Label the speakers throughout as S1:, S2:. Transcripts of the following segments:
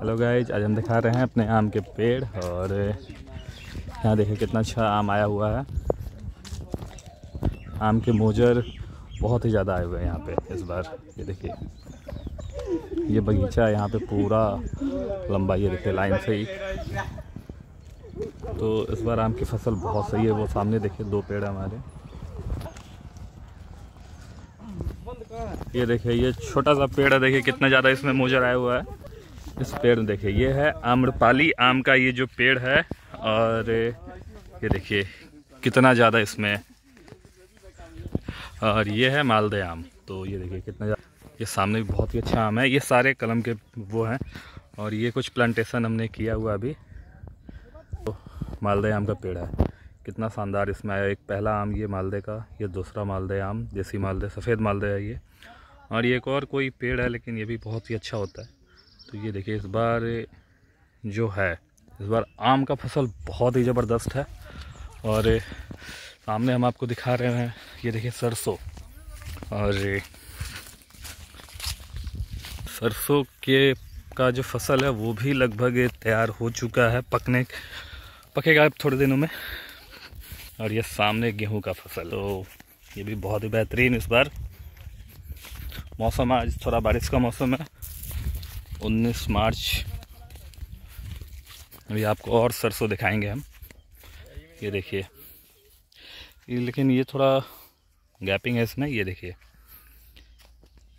S1: hello guys आज हम दिखा रहे हैं अपने आम के पेड़ और यहाँ देखिए कितना अच्छा आम आया हुआ है आम के मोजर बहुत ही ज़्यादा आए हुए हैं यहाँ पे इस बार ये देखिए ये बगीचा है यहाँ पे पूरा लंबा ये देखिए लाइन से ही तो इस बार आम की फसल बहुत सही है वो सामने देखिए दो पेड़ हमारे ये देखिए ये छोटा सा पेड़ है देखिए कितना ज़्यादा इसमें मोजर आया हुआ है इस पेड़ में देखिए ये है आम्रपाली आम का ये जो पेड़ है और ये देखिए कितना ज़्यादा इसमें और ये है मालदे आम तो ये देखिए कितना ये सामने भी बहुत ही अच्छा आम है ये सारे कलम के वो हैं और ये कुछ प्लांटेशन हमने किया हुआ अभी तो मालदे आम का पेड़ है कितना शानदार इसमें आया एक पहला आम ये मालदे का ये दूसरा मालदे आम देसी मालदे सफ़ेद मालदे है ये और ये एक और कोई पेड़ है लेकिन ये भी बहुत ही अच्छा होता है तो ये देखिए इस बार जो है इस बार आम का फसल बहुत ही ज़बरदस्त है और सामने हम आपको दिखा रहे हैं ये देखिए सरसों और सरसों के का जो फसल है वो भी लगभग तैयार हो चुका है पकने पकेगा थोड़े दिनों में और ये सामने गेहूं का फसल तो ये भी बहुत ही बेहतरीन इस बार मौसम आज थोड़ा बारिश का मौसम है 19 मार्च अभी आपको और सरसों दिखाएंगे हम ये देखिए लेकिन ये थोड़ा गैपिंग है इसमें ये देखिए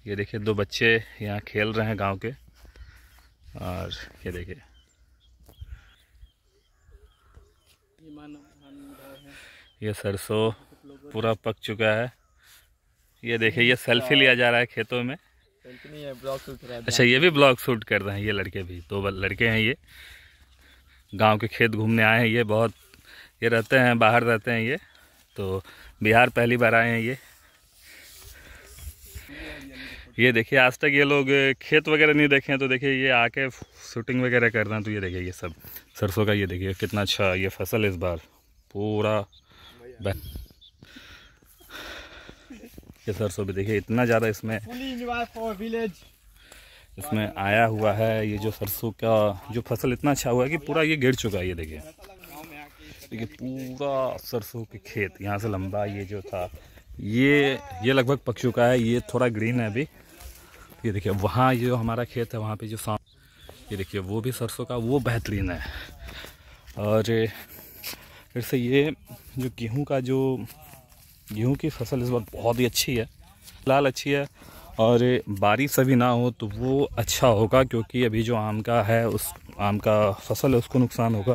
S1: ये देखिए दो बच्चे यहाँ खेल रहे हैं गांव के और ये देखिए ये सरसों पूरा पक चुका है ये देखिए ये सेल्फी लिया जा रहा है खेतों में अच्छा ये भी ब्लॉग शूट कर रहे हैं ये लड़के भी दो लड़के हैं ये गांव के खेत घूमने आए हैं ये बहुत ये रहते हैं बाहर रहते हैं ये तो बिहार पहली बार आए हैं ये ये देखिए आज तक ये लोग खेत वगैरह नहीं देखे हैं तो देखिए ये आके शूटिंग वगैरह कर रहे हैं तो ये देखिए ये सब सरसों का ये देखिए कितना अच्छा ये फसल इस बार पूरा ये सरसों भी देखिए इतना ज़्यादा इसमें इसमें आया हुआ है ये जो सरसों का जो फसल इतना अच्छा हुआ है कि पूरा ये गिर चुका है ये देखिए देखिए पूरा सरसों के खेत यहाँ से लंबा ये जो था ये ये लगभग पक चुका है ये थोड़ा ग्रीन है अभी ये देखिए वहाँ जो हमारा खेत है वहाँ पे जो साम ये देखिए वो भी सरसों का वो बेहतरीन है और फिर से ये जो गेहूँ का जो गेहूँ की फसल इस बार बहुत ही अच्छी है फिलहाल अच्छी है और बारिश अभी ना हो तो वो अच्छा होगा क्योंकि अभी जो आम का है उस आम का फसल है उसको नुकसान होगा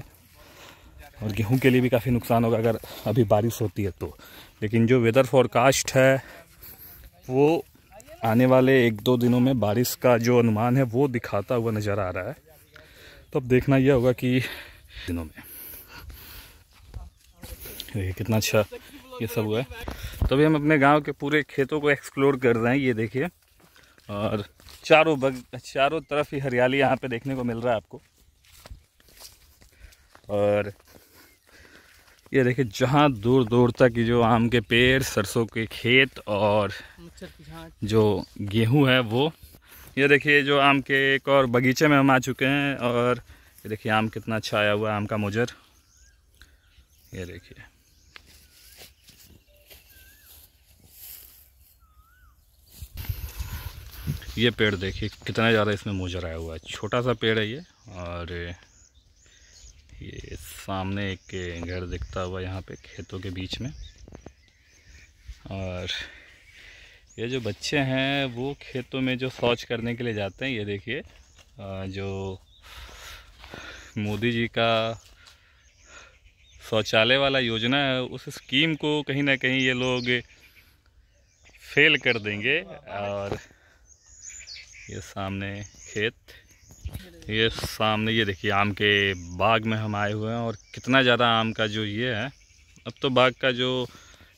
S1: और गेहूं के लिए भी काफ़ी नुकसान होगा अगर अभी बारिश होती है तो लेकिन जो वेदर फॉरकास्ट है वो आने वाले एक दो दिनों में बारिश का जो अनुमान है वो दिखाता हुआ नज़र आ रहा है तो अब देखना यह होगा कि दिनों में कितना अच्छा ये सब हुआ है तो अभी हम अपने गांव के पूरे खेतों को एक्सप्लोर कर रहे हैं ये देखिए और चारों बग चारों तरफ ही हरियाली यहाँ पे देखने को मिल रहा है आपको और ये देखिए जहाँ दूर दूर तक जो आम के पेड़ सरसों के खेत और जो गेहूँ है वो ये देखिए जो आम के एक और बगीचे में हम आ चुके हैं और ये देखिए आम कितना अच्छा आया हुआ है आम का मुजर ये देखिए ये पेड़ देखिए कितना ज़्यादा इसमें मुजर आया हुआ है छोटा सा पेड़ है ये और ये सामने एक घर दिखता हुआ यहाँ पे खेतों के बीच में और ये जो बच्चे हैं वो खेतों में जो शौच करने के लिए जाते हैं ये देखिए जो मोदी जी का शौचालय वाला योजना है उस स्कीम को कहीं ना कहीं ये लोग फेल कर देंगे और ये सामने खेत ये सामने ये देखिए आम के बाग में हम आए हुए हैं और कितना ज़्यादा आम का जो ये है अब तो बाग का जो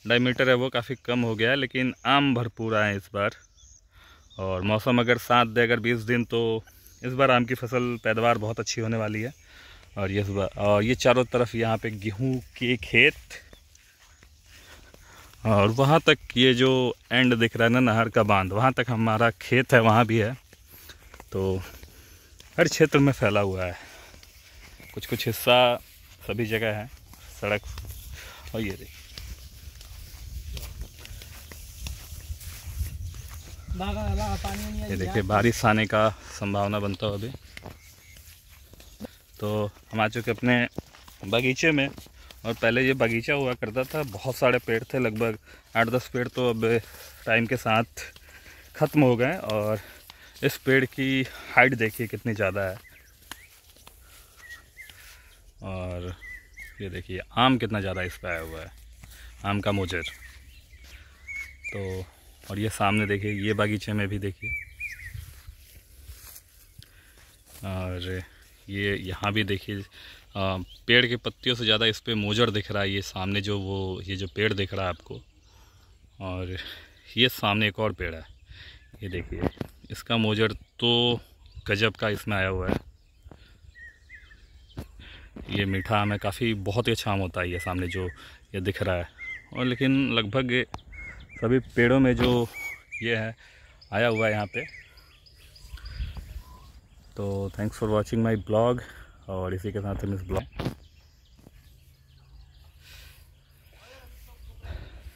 S1: डायमीटर है वो काफ़ी कम हो गया है लेकिन आम भरपूर आए इस बार और मौसम अगर साथ दे अगर बीस दिन तो इस बार आम की फसल पैदावार बहुत अच्छी होने वाली है और ये और ये चारों तरफ यहाँ पे गेहूँ के खेत और वहाँ तक ये जो एंड दिख रहा है ना नहर का बांध वहाँ तक हमारा खेत है वहाँ भी है तो हर क्षेत्र में फैला हुआ है कुछ कुछ हिस्सा सभी जगह है सड़क और ये देखिए ये देखिए बारिश आने का संभावना बनता हो अभी तो हम आ चुके अपने बगीचे में और पहले ये बगीचा हुआ करता था बहुत सारे पेड़ थे लगभग आठ दस पेड़ तो अब टाइम के साथ ख़त्म हो गए और इस पेड़ की हाइट देखिए कितनी ज़्यादा है और ये देखिए आम कितना ज़्यादा इस पर आया हुआ है आम का मोजर तो और ये सामने देखिए ये बगीचे में भी देखिए और ये यहाँ भी देखिए पेड़ के पत्तियों से ज़्यादा इस पर मोजर दिख रहा है ये सामने जो वो ये जो पेड़ दिख रहा है आपको और ये सामने एक और पेड़ है ये देखिए इसका मोजर तो गजब का इसमें आया हुआ है ये मीठा आम है काफ़ी बहुत ही अच्छा आम होता है ये सामने जो ये दिख रहा है और लेकिन लगभग सभी पेड़ों में जो ये है आया हुआ है यहाँ पर तो thanks for watching my blog और इसी के साथ हम इस ब्लॉग